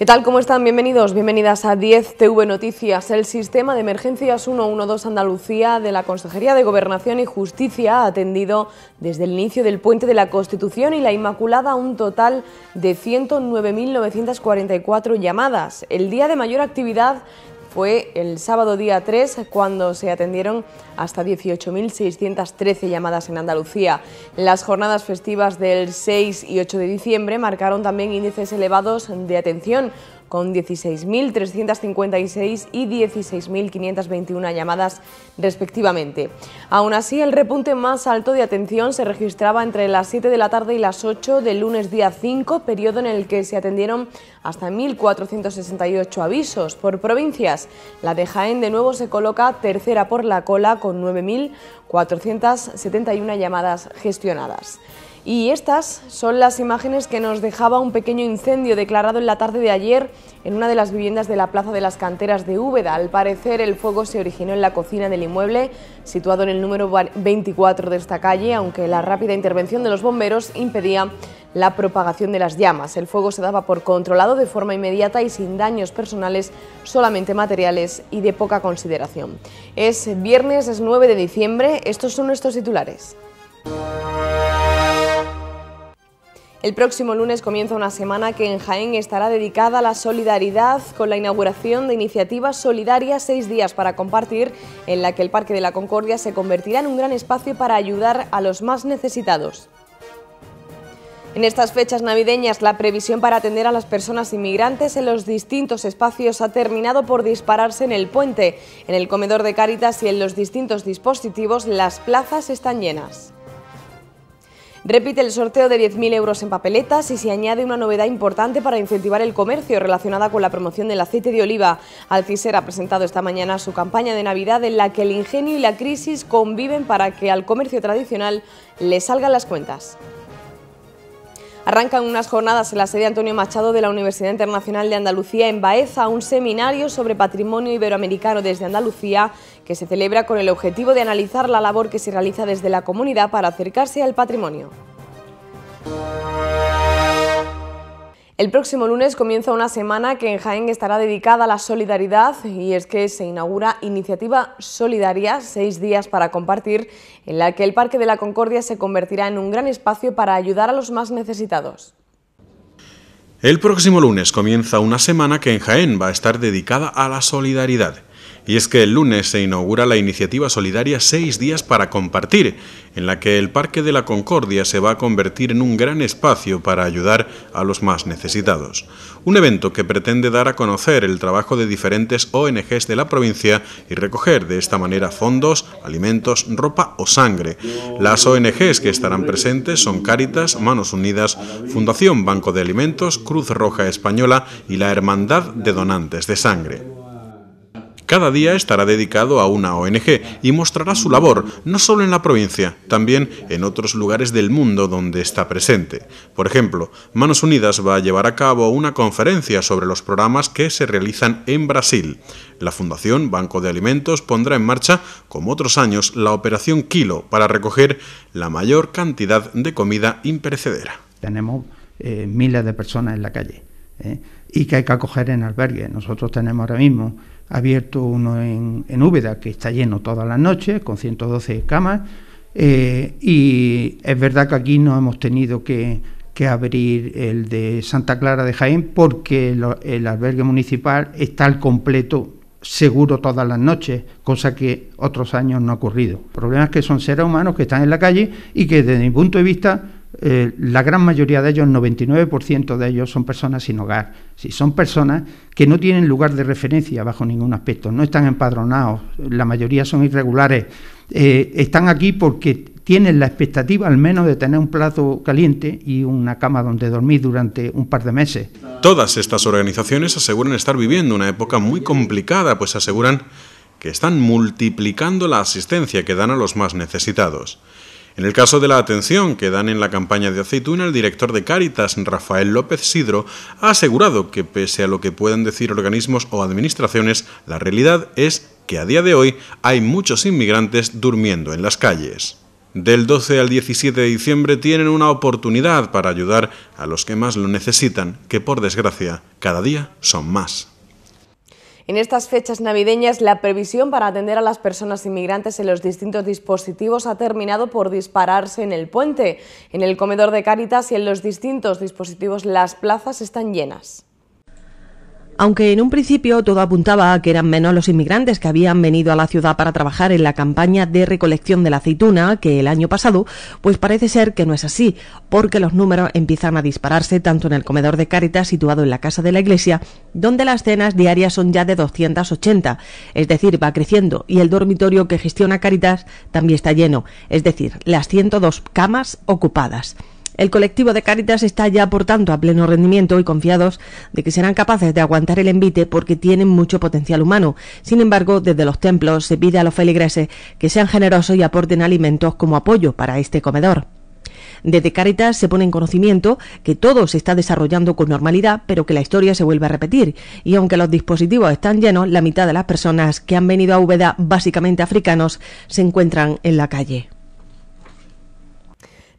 ¿Qué tal? ¿Cómo están? Bienvenidos, bienvenidas a 10 TV Noticias. El sistema de emergencias 112 Andalucía de la Consejería de Gobernación y Justicia ha atendido desde el inicio del Puente de la Constitución y la Inmaculada un total de 109.944 llamadas. El día de mayor actividad fue el sábado día 3 cuando se atendieron hasta 18.613 llamadas en Andalucía. Las jornadas festivas del 6 y 8 de diciembre marcaron también índices elevados de atención con 16.356 y 16.521 llamadas respectivamente. Aún así, el repunte más alto de atención se registraba entre las 7 de la tarde y las 8 del lunes día 5, periodo en el que se atendieron hasta 1.468 avisos por provincias. La de Jaén de nuevo se coloca tercera por la cola con 9.471 llamadas gestionadas. Y estas son las imágenes que nos dejaba un pequeño incendio declarado en la tarde de ayer en una de las viviendas de la Plaza de las Canteras de Úbeda. Al parecer el fuego se originó en la cocina del inmueble, situado en el número 24 de esta calle, aunque la rápida intervención de los bomberos impedía la propagación de las llamas. El fuego se daba por controlado de forma inmediata y sin daños personales, solamente materiales y de poca consideración. Es viernes, es 9 de diciembre, estos son nuestros titulares. El próximo lunes comienza una semana que en Jaén estará dedicada a la solidaridad con la inauguración de iniciativas solidarias Seis Días para Compartir, en la que el Parque de la Concordia se convertirá en un gran espacio para ayudar a los más necesitados. En estas fechas navideñas, la previsión para atender a las personas inmigrantes en los distintos espacios ha terminado por dispararse en el puente. En el comedor de Cáritas y en los distintos dispositivos, las plazas están llenas. Repite el sorteo de 10.000 euros en papeletas y se añade una novedad importante para incentivar el comercio relacionada con la promoción del aceite de oliva. Alciser ha presentado esta mañana su campaña de Navidad en la que el ingenio y la crisis conviven para que al comercio tradicional le salgan las cuentas. Arrancan unas jornadas en la sede Antonio Machado de la Universidad Internacional de Andalucía en Baeza, un seminario sobre patrimonio iberoamericano desde Andalucía que se celebra con el objetivo de analizar la labor que se realiza desde la comunidad para acercarse al patrimonio. El próximo lunes comienza una semana que en Jaén estará dedicada a la solidaridad y es que se inaugura Iniciativa Solidaria, seis días para compartir, en la que el Parque de la Concordia se convertirá en un gran espacio para ayudar a los más necesitados. El próximo lunes comienza una semana que en Jaén va a estar dedicada a la solidaridad. Y es que el lunes se inaugura la iniciativa solidaria Seis Días para Compartir, en la que el Parque de la Concordia se va a convertir en un gran espacio para ayudar a los más necesitados. Un evento que pretende dar a conocer el trabajo de diferentes ONGs de la provincia y recoger de esta manera fondos, alimentos, ropa o sangre. Las ONGs que estarán presentes son Cáritas, Manos Unidas, Fundación Banco de Alimentos, Cruz Roja Española y la Hermandad de Donantes de Sangre. Cada día estará dedicado a una ONG y mostrará su labor, no solo en la provincia, también en otros lugares del mundo donde está presente. Por ejemplo, Manos Unidas va a llevar a cabo una conferencia sobre los programas que se realizan en Brasil. La Fundación Banco de Alimentos pondrá en marcha, como otros años, la operación Kilo para recoger la mayor cantidad de comida imperecedera. Tenemos eh, miles de personas en la calle eh, y que hay que acoger en albergue. Nosotros tenemos ahora mismo abierto uno en, en Úbeda, que está lleno todas las noches, con 112 camas, eh, y es verdad que aquí no hemos tenido que, que abrir el de Santa Clara de Jaén porque el albergue municipal está al completo seguro todas las noches, cosa que otros años no ha ocurrido. El problema es que son seres humanos que están en la calle y que desde mi punto de vista eh, la gran mayoría de ellos, el 99% de ellos, son personas sin hogar. Si son personas que no tienen lugar de referencia bajo ningún aspecto, no están empadronados, la mayoría son irregulares. Eh, están aquí porque tienen la expectativa al menos de tener un plato caliente y una cama donde dormir durante un par de meses. Todas estas organizaciones aseguran estar viviendo una época muy complicada, pues aseguran que están multiplicando la asistencia que dan a los más necesitados. En el caso de la atención que dan en la campaña de aceituna, el director de Cáritas, Rafael López Sidro, ha asegurado que pese a lo que puedan decir organismos o administraciones, la realidad es que a día de hoy hay muchos inmigrantes durmiendo en las calles. Del 12 al 17 de diciembre tienen una oportunidad para ayudar a los que más lo necesitan, que por desgracia cada día son más. En estas fechas navideñas, la previsión para atender a las personas inmigrantes en los distintos dispositivos ha terminado por dispararse en el puente, en el comedor de Cáritas y en los distintos dispositivos las plazas están llenas. Aunque en un principio todo apuntaba a que eran menos los inmigrantes que habían venido a la ciudad para trabajar en la campaña de recolección de la aceituna que el año pasado, pues parece ser que no es así, porque los números empiezan a dispararse tanto en el comedor de Cáritas situado en la casa de la iglesia, donde las cenas diarias son ya de 280, es decir, va creciendo, y el dormitorio que gestiona Caritas también está lleno, es decir, las 102 camas ocupadas. El colectivo de Cáritas está ya, por tanto, a pleno rendimiento y confiados de que serán capaces de aguantar el envite porque tienen mucho potencial humano. Sin embargo, desde los templos se pide a los feligreses que sean generosos y aporten alimentos como apoyo para este comedor. Desde Caritas se pone en conocimiento que todo se está desarrollando con normalidad, pero que la historia se vuelve a repetir. Y aunque los dispositivos están llenos, la mitad de las personas que han venido a Úbeda, básicamente africanos, se encuentran en la calle.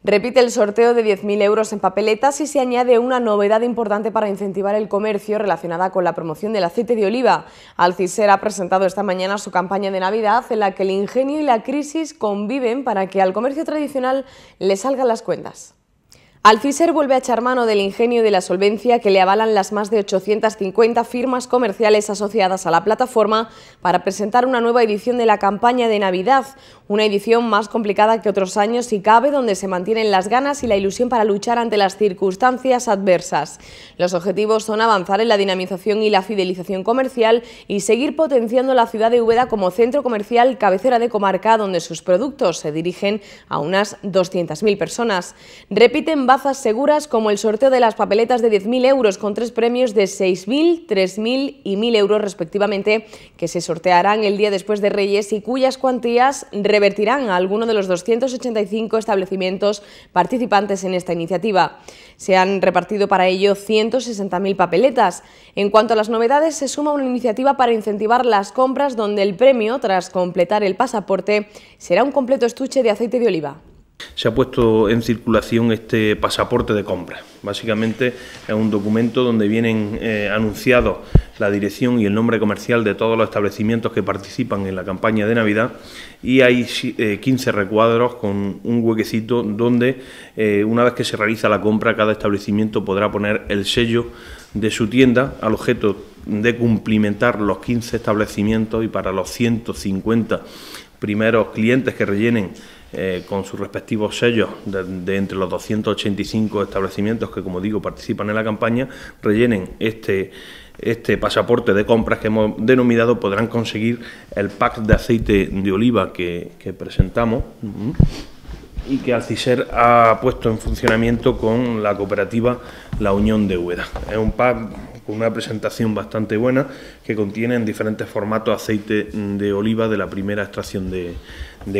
Repite el sorteo de 10.000 euros en papeletas y se añade una novedad importante para incentivar el comercio relacionada con la promoción del aceite de oliva. Alciser ha presentado esta mañana su campaña de Navidad en la que el ingenio y la crisis conviven para que al comercio tradicional le salgan las cuentas. Alfiser vuelve a echar mano del ingenio y de la solvencia que le avalan las más de 850 firmas comerciales asociadas a la plataforma para presentar una nueva edición de la campaña de Navidad, una edición más complicada que otros años y cabe donde se mantienen las ganas y la ilusión para luchar ante las circunstancias adversas. Los objetivos son avanzar en la dinamización y la fidelización comercial y seguir potenciando la ciudad de Úbeda como centro comercial cabecera de comarca donde sus productos se dirigen a unas 200.000 personas. Repiten seguras como el sorteo de las papeletas de 10.000 euros con tres premios de 6.000, 3.000 y 1.000 euros respectivamente que se sortearán el día después de Reyes y cuyas cuantías revertirán a alguno de los 285 establecimientos participantes en esta iniciativa. Se han repartido para ello 160.000 papeletas. En cuanto a las novedades, se suma una iniciativa para incentivar las compras donde el premio, tras completar el pasaporte, será un completo estuche de aceite de oliva. Se ha puesto en circulación este pasaporte de compra. Básicamente es un documento donde vienen eh, anunciados la dirección y el nombre comercial de todos los establecimientos que participan en la campaña de Navidad y hay 15 eh, recuadros con un huequecito donde eh, una vez que se realiza la compra cada establecimiento podrá poner el sello de su tienda al objeto de cumplimentar los 15 establecimientos y para los 150 primeros clientes que rellenen eh, con sus respectivos sellos de, entre los 285 establecimientos que, como digo, participan en la campaña, rellenen este, este, pasaporte de compras que hemos denominado, podrán conseguir el pack de aceite de oliva que, presentamos. y que Alciser ha puesto en funcionamiento con la cooperativa La Unión de Hueda. Es un pack con una presentación bastante buena que contiene en diferentes formatos aceite de oliva de la primera extracción de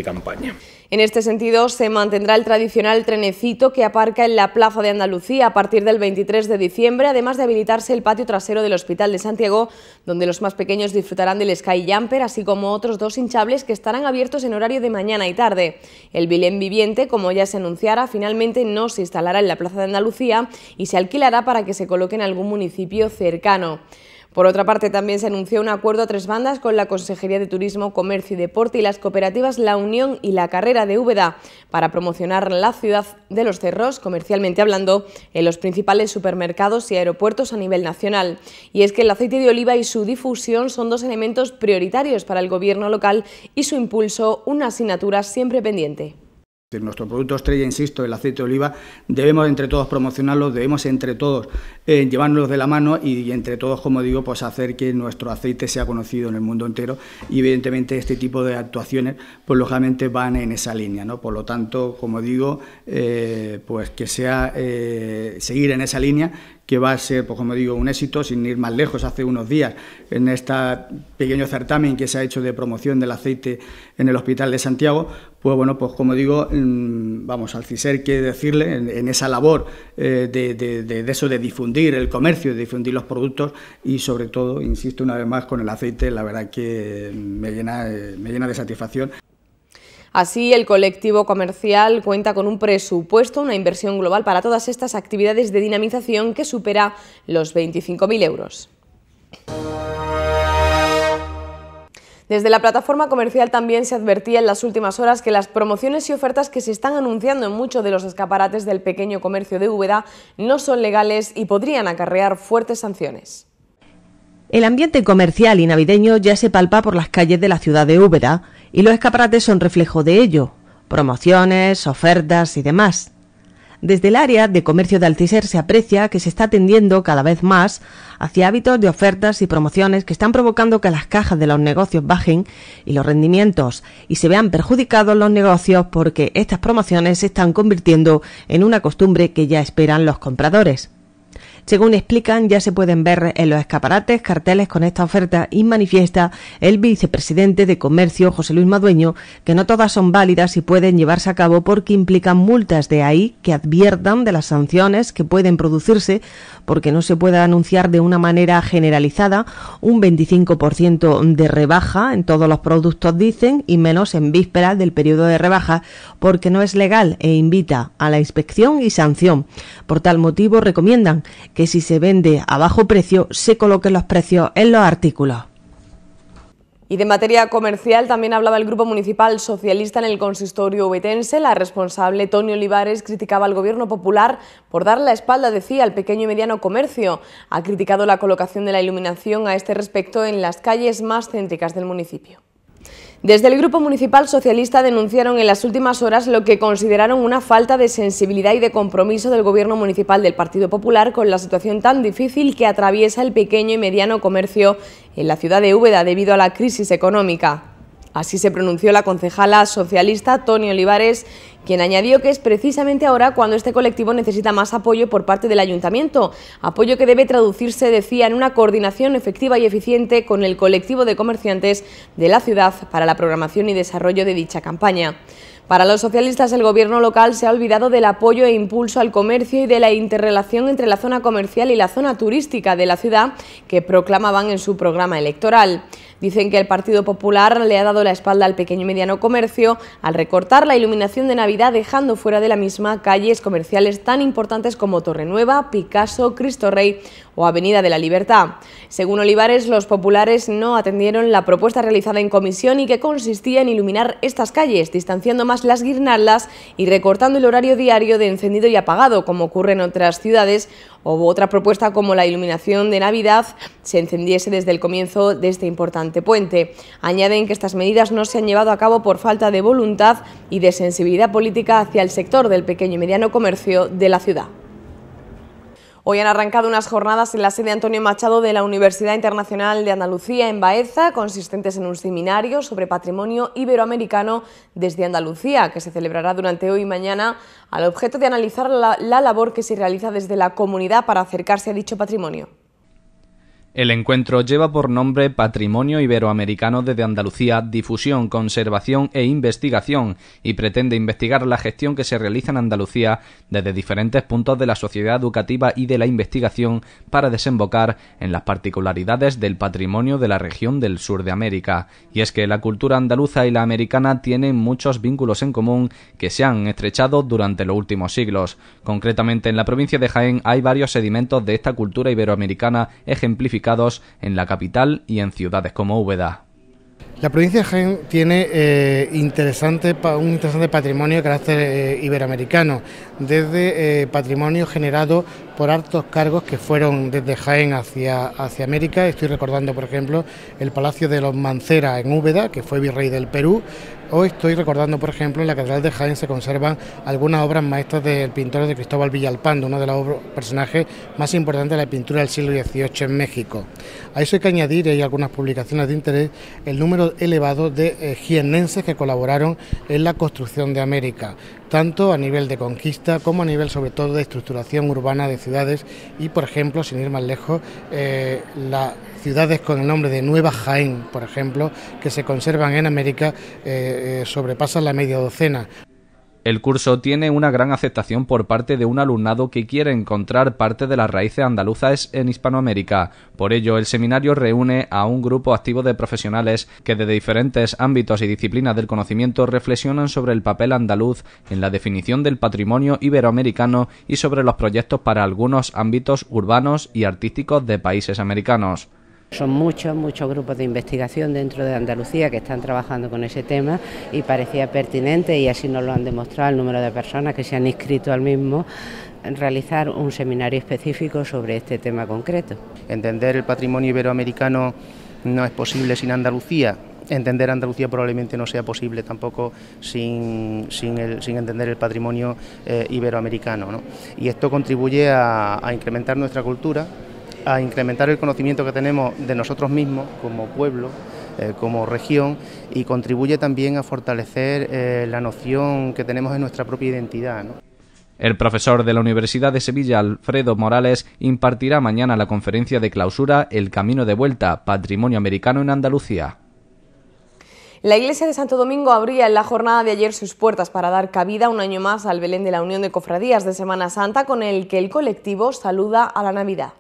campaña. En este sentido, se mantendrá el tradicional trenecito que aparca en la Plaza de Andalucía a partir del 23 de diciembre, además de habilitarse el patio trasero del Hospital de Santiago, donde los más pequeños disfrutarán del Sky Jumper, así como otros dos hinchables que estarán abiertos en horario de mañana y tarde. El Vilén Viviente, como ya se anunciara, finalmente no se instalará en la Plaza de Andalucía y se alquilará para que se coloque en algún municipio cercano. Por otra parte, también se anunció un acuerdo a tres bandas con la Consejería de Turismo, Comercio y Deporte y las cooperativas La Unión y La Carrera de Úbeda para promocionar la ciudad de los cerros, comercialmente hablando, en los principales supermercados y aeropuertos a nivel nacional. Y es que el aceite de oliva y su difusión son dos elementos prioritarios para el gobierno local y su impulso, una asignatura siempre pendiente. Nuestro producto estrella, insisto, el aceite de oliva, debemos entre todos promocionarlo, debemos entre todos eh, llevarnos de la mano y, entre todos, como digo, pues hacer que nuestro aceite sea conocido en el mundo entero y evidentemente este tipo de actuaciones, pues lógicamente van en esa línea, ¿no? Por lo tanto, como digo, eh, pues que sea eh, seguir en esa línea, que va a ser, pues como digo, un éxito, sin ir más lejos, hace unos días, en este pequeño certamen que se ha hecho de promoción del aceite en el Hospital de Santiago, pues bueno, pues como digo, mm, vamos al CISER que decirle en, esa labor eh, de, eso de difundir el comercio, de difundir los productos y sobre todo, insisto una vez más, con el aceite, la verdad que me llena, eh, me llena de satisfacción. Así, el colectivo comercial cuenta con un presupuesto, una inversión global para todas estas actividades de dinamización que supera los 25.000 euros. Desde la plataforma comercial también se advertía en las últimas horas que las promociones y ofertas que se están anunciando en muchos de los escaparates del pequeño comercio de Úbeda no son legales y podrían acarrear fuertes sanciones. El ambiente comercial y navideño ya se palpa por las calles de la ciudad de Úbeda y los escaparates son reflejo de ello, promociones, ofertas y demás. Desde el área de comercio de Altiser se aprecia que se está tendiendo cada vez más hacia hábitos de ofertas y promociones que están provocando que las cajas de los negocios bajen y los rendimientos y se vean perjudicados los negocios porque estas promociones se están convirtiendo en una costumbre que ya esperan los compradores. Según explican, ya se pueden ver en los escaparates carteles con esta oferta y manifiesta el vicepresidente de Comercio, José Luis Madueño, que no todas son válidas y pueden llevarse a cabo porque implican multas de ahí que adviertan de las sanciones que pueden producirse porque no se puede anunciar de una manera generalizada un 25% de rebaja en todos los productos, dicen, y menos en vísperas del periodo de rebaja porque no es legal e invita a la inspección y sanción. Por tal motivo recomiendan que si se vende a bajo precio, se coloquen los precios en los artículos. Y de materia comercial también hablaba el Grupo Municipal Socialista en el consistorio uvetense. La responsable, Toni Olivares, criticaba al Gobierno Popular por dar la espalda, decía, al pequeño y mediano comercio. Ha criticado la colocación de la iluminación a este respecto en las calles más céntricas del municipio. Desde el Grupo Municipal Socialista denunciaron en las últimas horas lo que consideraron una falta de sensibilidad y de compromiso del Gobierno Municipal del Partido Popular con la situación tan difícil que atraviesa el pequeño y mediano comercio en la ciudad de Úbeda debido a la crisis económica. Así se pronunció la concejala socialista Toni Olivares quien añadió que es precisamente ahora cuando este colectivo necesita más apoyo por parte del ayuntamiento, apoyo que debe traducirse, decía, en una coordinación efectiva y eficiente con el colectivo de comerciantes de la ciudad para la programación y desarrollo de dicha campaña. Para los socialistas el gobierno local se ha olvidado del apoyo e impulso al comercio y de la interrelación entre la zona comercial y la zona turística de la ciudad que proclamaban en su programa electoral. Dicen que el Partido Popular le ha dado la espalda al pequeño y mediano comercio al recortar la iluminación de Navidad dejando fuera de la misma calles comerciales tan importantes como torre nueva Picasso, Cristo Rey o Avenida de la Libertad. Según Olivares, los populares no atendieron la propuesta realizada en comisión y que consistía en iluminar estas calles, distanciando más las guirnaldas y recortando el horario diario de encendido y apagado, como ocurre en otras ciudades, o otra propuesta como la iluminación de Navidad se encendiese desde el comienzo de este importante puente. Añaden que estas medidas no se han llevado a cabo por falta de voluntad y de sensibilidad política hacia el sector del pequeño y mediano comercio de la ciudad. Hoy han arrancado unas jornadas en la sede Antonio Machado de la Universidad Internacional de Andalucía en Baeza, consistentes en un seminario sobre patrimonio iberoamericano desde Andalucía, que se celebrará durante hoy y mañana al objeto de analizar la labor que se realiza desde la comunidad para acercarse a dicho patrimonio. El encuentro lleva por nombre Patrimonio Iberoamericano desde Andalucía, Difusión, Conservación e Investigación y pretende investigar la gestión que se realiza en Andalucía desde diferentes puntos de la sociedad educativa y de la investigación para desembocar en las particularidades del patrimonio de la región del sur de América. Y es que la cultura andaluza y la americana tienen muchos vínculos en común que se han estrechado durante los últimos siglos. Concretamente en la provincia de Jaén hay varios sedimentos de esta cultura iberoamericana ejemplificados en la capital y en ciudades como Úbeda. La provincia de Jaén tiene eh, interesante, un interesante patrimonio de carácter eh, iberoamericano, desde eh, patrimonio generado por altos cargos que fueron desde Jaén hacia, hacia América. Estoy recordando, por ejemplo, el Palacio de los Mancera en Úbeda, que fue virrey del Perú, Hoy estoy recordando, por ejemplo, en la Catedral de Jaén se conservan algunas obras maestras del pintor de Cristóbal Villalpando, uno de los personajes más importantes de la pintura del siglo XVIII en México. A eso hay que añadir, hay algunas publicaciones de interés, el número elevado de eh, jienenses que colaboraron en la construcción de América, tanto a nivel de conquista como a nivel sobre todo de estructuración urbana de ciudades y, por ejemplo, sin ir más lejos, eh, las ciudades con el nombre de Nueva Jaén, por ejemplo, que se conservan en América, eh, sobrepasan la media docena. El curso tiene una gran aceptación por parte de un alumnado que quiere encontrar parte de las raíces andaluzas en Hispanoamérica. Por ello, el seminario reúne a un grupo activo de profesionales que desde diferentes ámbitos y disciplinas del conocimiento reflexionan sobre el papel andaluz en la definición del patrimonio iberoamericano y sobre los proyectos para algunos ámbitos urbanos y artísticos de países americanos. Son muchos, muchos grupos de investigación dentro de Andalucía que están trabajando con ese tema y parecía pertinente, y así nos lo han demostrado el número de personas que se han inscrito al mismo, realizar un seminario específico sobre este tema concreto. Entender el patrimonio iberoamericano no es posible sin Andalucía. Entender Andalucía probablemente no sea posible tampoco sin, entender el patrimonio eh, iberoamericano. Y esto contribuye a incrementar nuestra cultura, a incrementar el conocimiento que tenemos de nosotros mismos como pueblo, eh, como región y contribuye también a fortalecer eh, la noción que tenemos de nuestra propia identidad. El profesor de la Universidad de Sevilla, Alfredo Morales, impartirá mañana la conferencia de clausura El Camino de Vuelta, Patrimonio Americano en Andalucía. La iglesia de Santo Domingo abría en la jornada de ayer sus puertas para dar cabida un año más al Belén de la Unión de Cofradías de Semana Santa, con el que el colectivo saluda a la Navidad.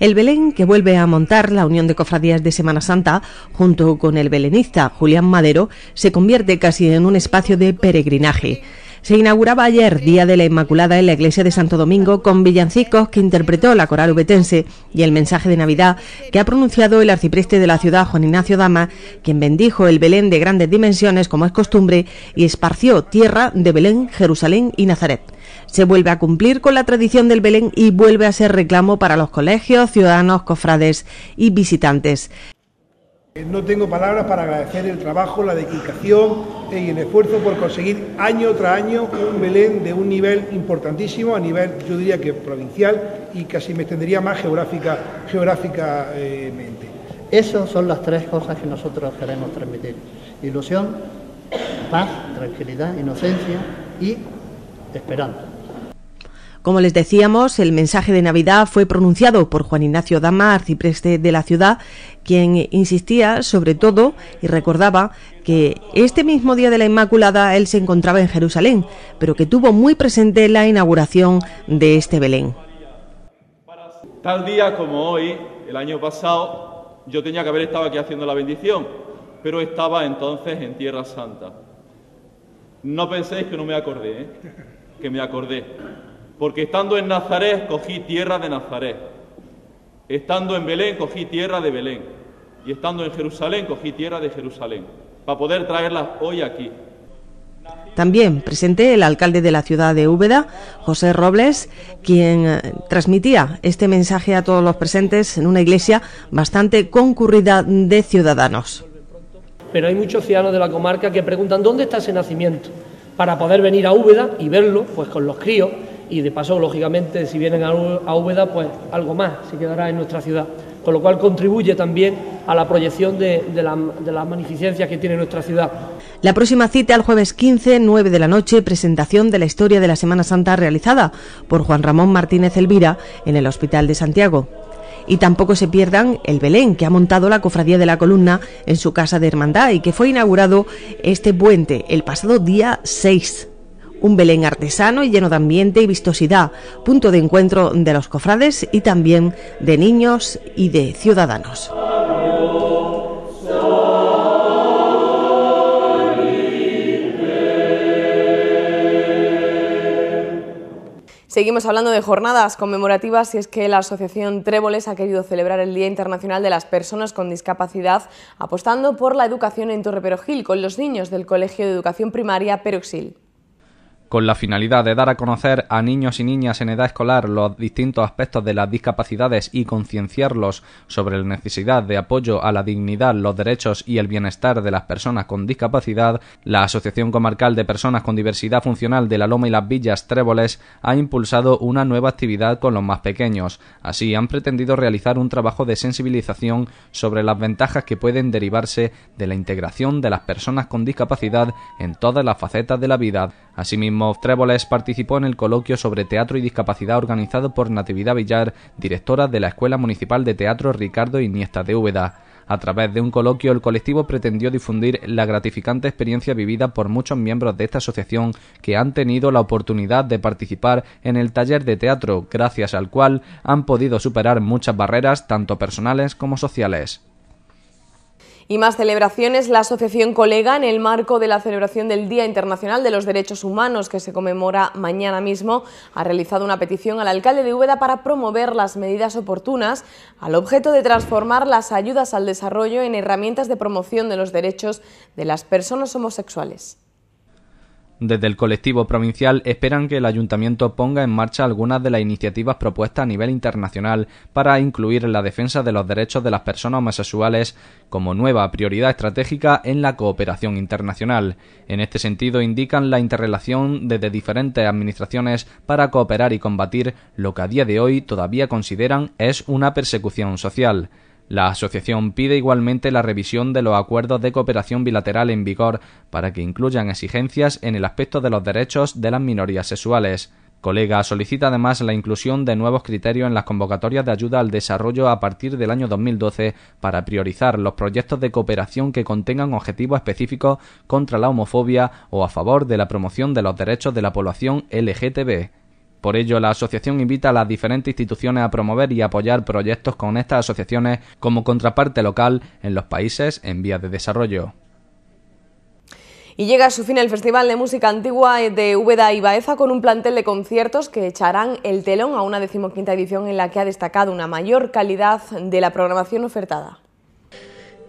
El Belén que vuelve a montar la Unión de Cofradías de Semana Santa, junto con el belenista Julián Madero, se convierte casi en un espacio de peregrinaje. Se inauguraba ayer, Día de la Inmaculada, en la iglesia de Santo Domingo, con villancicos que interpretó la coral ubetense y el mensaje de Navidad que ha pronunciado el arcipreste de la ciudad, Juan Ignacio Dama, quien bendijo el Belén de grandes dimensiones, como es costumbre, y esparció tierra de Belén, Jerusalén y Nazaret. Se vuelve a cumplir con la tradición del Belén y vuelve a ser reclamo para los colegios, ciudadanos, cofrades y visitantes. Eh, no tengo palabras para agradecer el trabajo, la dedicación y el esfuerzo por conseguir año tras año un Belén de un nivel importantísimo, a nivel yo diría que provincial y casi me extendería más geográfica, geográficamente. Esas son las tres cosas que nosotros queremos transmitir. Ilusión, paz, tranquilidad, inocencia y esperanza. Como les decíamos, el mensaje de Navidad fue pronunciado por Juan Ignacio Dama, arcipreste de la ciudad, quien insistía sobre todo y recordaba que este mismo día de la Inmaculada él se encontraba en Jerusalén, pero que tuvo muy presente la inauguración de este Belén. Tal día como hoy, el año pasado, yo tenía que haber estado aquí haciendo la bendición, pero estaba entonces en Tierra Santa. No penséis que no me acordé, ¿eh? que me acordé porque estando en Nazaret cogí tierra de Nazaret, estando en Belén cogí tierra de Belén, y estando en Jerusalén cogí tierra de Jerusalén, para poder traerlas hoy aquí. También presenté el alcalde de la ciudad de Úbeda, José Robles, quien eh, transmitía este mensaje a todos los presentes en una iglesia bastante concurrida de ciudadanos. Pero hay muchos ciudadanos de la comarca que preguntan dónde está ese nacimiento, para poder venir a Úbeda y verlo, pues con los críos, y de paso, lógicamente, si vienen a Úbeda, pues algo más se quedará en nuestra ciudad. Con lo cual contribuye también a la proyección de, la, de las magnificencias que tiene nuestra ciudad. La próxima cita el jueves 15, 9 de la noche, presentación de la historia de la Semana Santa realizada por Juan Ramón Martínez Elvira en el Hospital de Santiago. Y tampoco se pierdan el Belén que ha montado la Cofradía de la Columna en su casa de hermandad y que fue inaugurado este puente el pasado día 6 un Belén artesano y lleno de ambiente y vistosidad, punto de encuentro de los cofrades y también de niños y de ciudadanos. Seguimos hablando de jornadas conmemorativas y es que la Asociación Tréboles ha querido celebrar el Día Internacional de las Personas con Discapacidad apostando por la educación en Perojil con los niños del Colegio de Educación Primaria Peroxil con la finalidad de dar a conocer a niños y niñas en edad escolar los distintos aspectos de las discapacidades y concienciarlos sobre la necesidad de apoyo a la dignidad, los derechos y el bienestar de las personas con discapacidad, la Asociación Comarcal de Personas con Diversidad Funcional de la Loma y las Villas Tréboles ha impulsado una nueva actividad con los más pequeños. Así han pretendido realizar un trabajo de sensibilización sobre las ventajas que pueden derivarse de la integración de las personas con discapacidad en todas las facetas de la vida. Asimismo, Inmov Tréboles participó en el coloquio sobre teatro y discapacidad organizado por Natividad Villar, directora de la Escuela Municipal de Teatro Ricardo Iniesta de Úbeda. A través de un coloquio, el colectivo pretendió difundir la gratificante experiencia vivida por muchos miembros de esta asociación que han tenido la oportunidad de participar en el taller de teatro, gracias al cual han podido superar muchas barreras tanto personales como sociales. Y más celebraciones, la Asociación Colega, en el marco de la celebración del Día Internacional de los Derechos Humanos, que se conmemora mañana mismo, ha realizado una petición al alcalde de Úbeda para promover las medidas oportunas al objeto de transformar las ayudas al desarrollo en herramientas de promoción de los derechos de las personas homosexuales. Desde el colectivo provincial esperan que el ayuntamiento ponga en marcha algunas de las iniciativas propuestas a nivel internacional para incluir la defensa de los derechos de las personas homosexuales como nueva prioridad estratégica en la cooperación internacional. En este sentido indican la interrelación desde diferentes administraciones para cooperar y combatir lo que a día de hoy todavía consideran es una persecución social. La asociación pide igualmente la revisión de los acuerdos de cooperación bilateral en vigor para que incluyan exigencias en el aspecto de los derechos de las minorías sexuales. Colega solicita además la inclusión de nuevos criterios en las convocatorias de ayuda al desarrollo a partir del año 2012 para priorizar los proyectos de cooperación que contengan objetivos específicos contra la homofobia o a favor de la promoción de los derechos de la población LGTB. Por ello, la asociación invita a las diferentes instituciones a promover y apoyar proyectos con estas asociaciones como contraparte local en los países en vías de desarrollo. Y llega a su fin el Festival de Música Antigua de Úbeda y Baeza con un plantel de conciertos que echarán el telón a una decimoquinta edición en la que ha destacado una mayor calidad de la programación ofertada.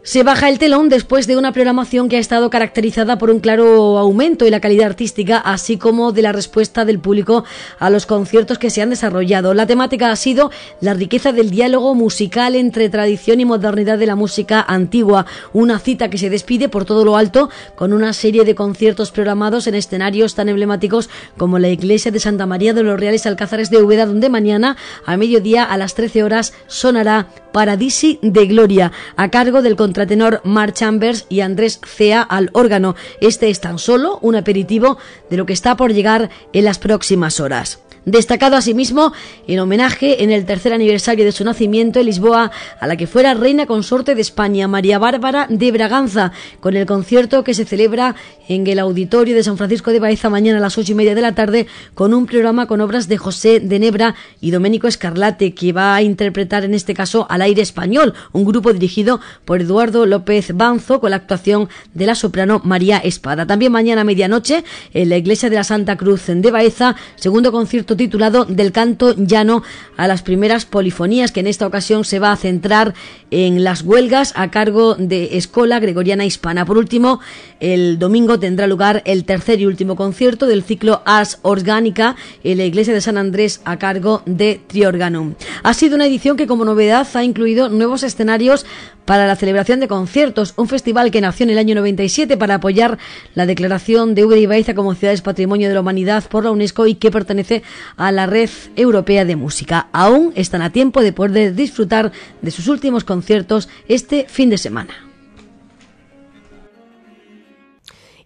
Se baja el telón después de una programación que ha estado caracterizada por un claro aumento en la calidad artística, así como de la respuesta del público a los conciertos que se han desarrollado. La temática ha sido la riqueza del diálogo musical entre tradición y modernidad de la música antigua, una cita que se despide por todo lo alto con una serie de conciertos programados en escenarios tan emblemáticos como la iglesia de Santa María de los Reales Alcázares de Úbeda, donde mañana a mediodía a las 13 horas sonará Paradisi de Gloria, a cargo del contratenor Mark Chambers y Andrés Cea al órgano. Este es tan solo un aperitivo de lo que está por llegar en las próximas horas destacado asimismo en homenaje en el tercer aniversario de su nacimiento en Lisboa a la que fuera reina consorte de España, María Bárbara de Braganza, con el concierto que se celebra en el auditorio de San Francisco de Baeza mañana a las ocho y media de la tarde con un programa con obras de José de Nebra y Doménico Escarlate, que va a interpretar en este caso al aire español, un grupo dirigido por Eduardo López Banzo con la actuación de la soprano María Espada. También mañana a medianoche en la iglesia de la Santa Cruz de Baeza, segundo concierto titulado Del canto llano a las primeras polifonías, que en esta ocasión se va a centrar en las huelgas a cargo de Escola Gregoriana Hispana. Por último, el domingo tendrá lugar el tercer y último concierto del ciclo As Orgánica en la iglesia de San Andrés a cargo de Triorganum. Ha sido una edición que como novedad ha incluido nuevos escenarios para la celebración de conciertos, un festival que nació en el año 97 para apoyar la declaración de Uber y Baiza como ciudades patrimonio de la humanidad por la UNESCO y que pertenece a la Red Europea de Música. Aún están a tiempo de poder disfrutar de sus últimos conciertos este fin de semana.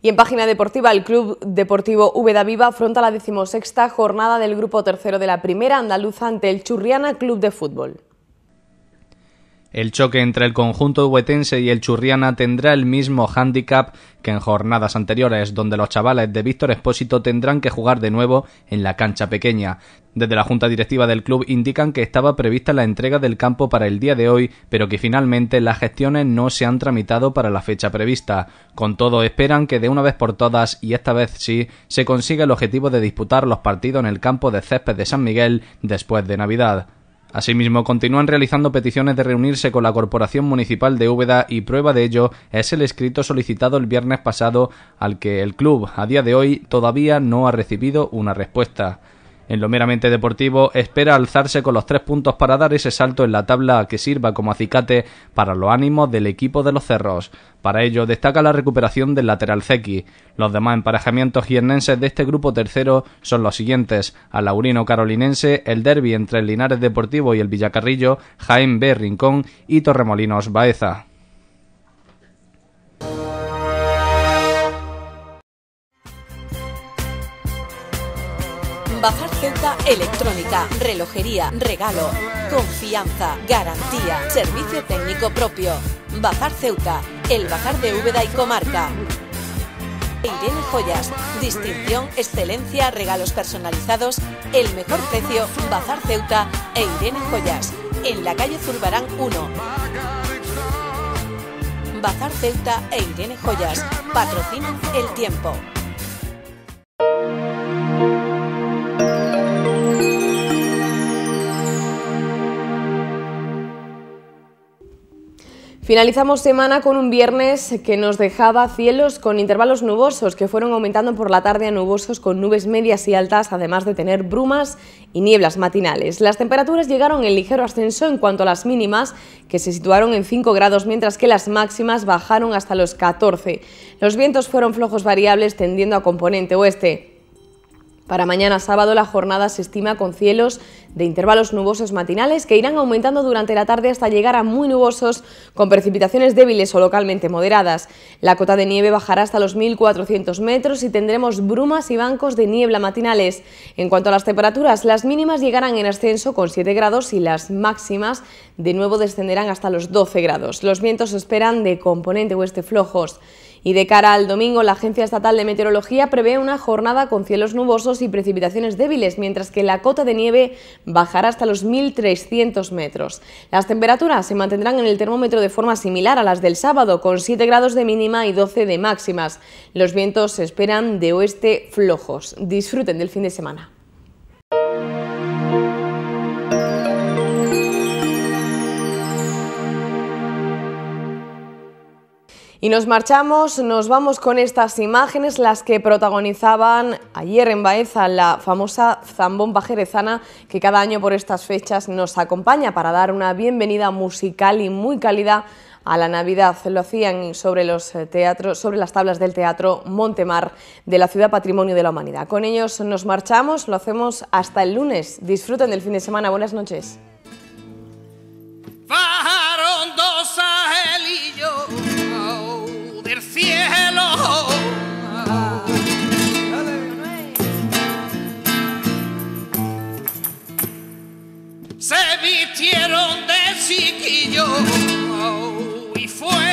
Y en página deportiva, el Club Deportivo Úbeda Viva afronta la decimosexta jornada del Grupo Tercero de la Primera Andaluza ante el Churriana Club de Fútbol. El choque entre el conjunto huetense y el Churriana tendrá el mismo handicap que en jornadas anteriores, donde los chavales de Víctor Espósito tendrán que jugar de nuevo en la cancha pequeña. Desde la junta directiva del club indican que estaba prevista la entrega del campo para el día de hoy, pero que finalmente las gestiones no se han tramitado para la fecha prevista. Con todo, esperan que de una vez por todas, y esta vez sí, se consiga el objetivo de disputar los partidos en el campo de césped de San Miguel después de Navidad. Asimismo, continúan realizando peticiones de reunirse con la Corporación Municipal de Úbeda y prueba de ello es el escrito solicitado el viernes pasado al que el club a día de hoy todavía no ha recibido una respuesta. En lo meramente deportivo, espera alzarse con los tres puntos para dar ese salto en la tabla que sirva como acicate para los ánimos del equipo de los cerros. Para ello, destaca la recuperación del lateral Zeki. Los demás emparejamientos hienenses de este grupo tercero son los siguientes: Alaurino Carolinense, el derby entre el Linares Deportivo y el Villacarrillo, Jaime B. Rincón y Torremolinos Baeza. Bazar Ceuta Electrónica, relojería, regalo, confianza, garantía, servicio técnico propio. Bazar Ceuta, el Bazar de Úbeda y Comarca. Irene Joyas, distinción, excelencia, regalos personalizados, el mejor precio, Bazar Ceuta e Irene Joyas, en la calle Zurbarán 1. Bazar Ceuta e Irene Joyas, patrocinan el tiempo. Finalizamos semana con un viernes que nos dejaba cielos con intervalos nubosos que fueron aumentando por la tarde a nubosos con nubes medias y altas, además de tener brumas y nieblas matinales. Las temperaturas llegaron en ligero ascenso en cuanto a las mínimas, que se situaron en 5 grados, mientras que las máximas bajaron hasta los 14. Los vientos fueron flojos variables tendiendo a componente oeste. Para mañana sábado la jornada se estima con cielos de intervalos nubosos matinales que irán aumentando durante la tarde hasta llegar a muy nubosos con precipitaciones débiles o localmente moderadas. La cota de nieve bajará hasta los 1.400 metros y tendremos brumas y bancos de niebla matinales. En cuanto a las temperaturas, las mínimas llegarán en ascenso con 7 grados y las máximas de nuevo descenderán hasta los 12 grados. Los vientos esperan de componente oeste flojos. Y de cara al domingo, la Agencia Estatal de Meteorología prevé una jornada con cielos nubosos y precipitaciones débiles, mientras que la cota de nieve bajará hasta los 1.300 metros. Las temperaturas se mantendrán en el termómetro de forma similar a las del sábado, con 7 grados de mínima y 12 de máximas. Los vientos se esperan de oeste flojos. Disfruten del fin de semana. Y nos marchamos, nos vamos con estas imágenes, las que protagonizaban ayer en Baeza la famosa zambomba jerezana que cada año por estas fechas nos acompaña para dar una bienvenida musical y muy cálida a la Navidad. Lo hacían sobre, los eh, teatros, sobre las tablas del Teatro Montemar de la Ciudad Patrimonio de la Humanidad. Con ellos nos marchamos, lo hacemos hasta el lunes. Disfruten del fin de semana. Buenas noches. Tieron de chiquillo y fue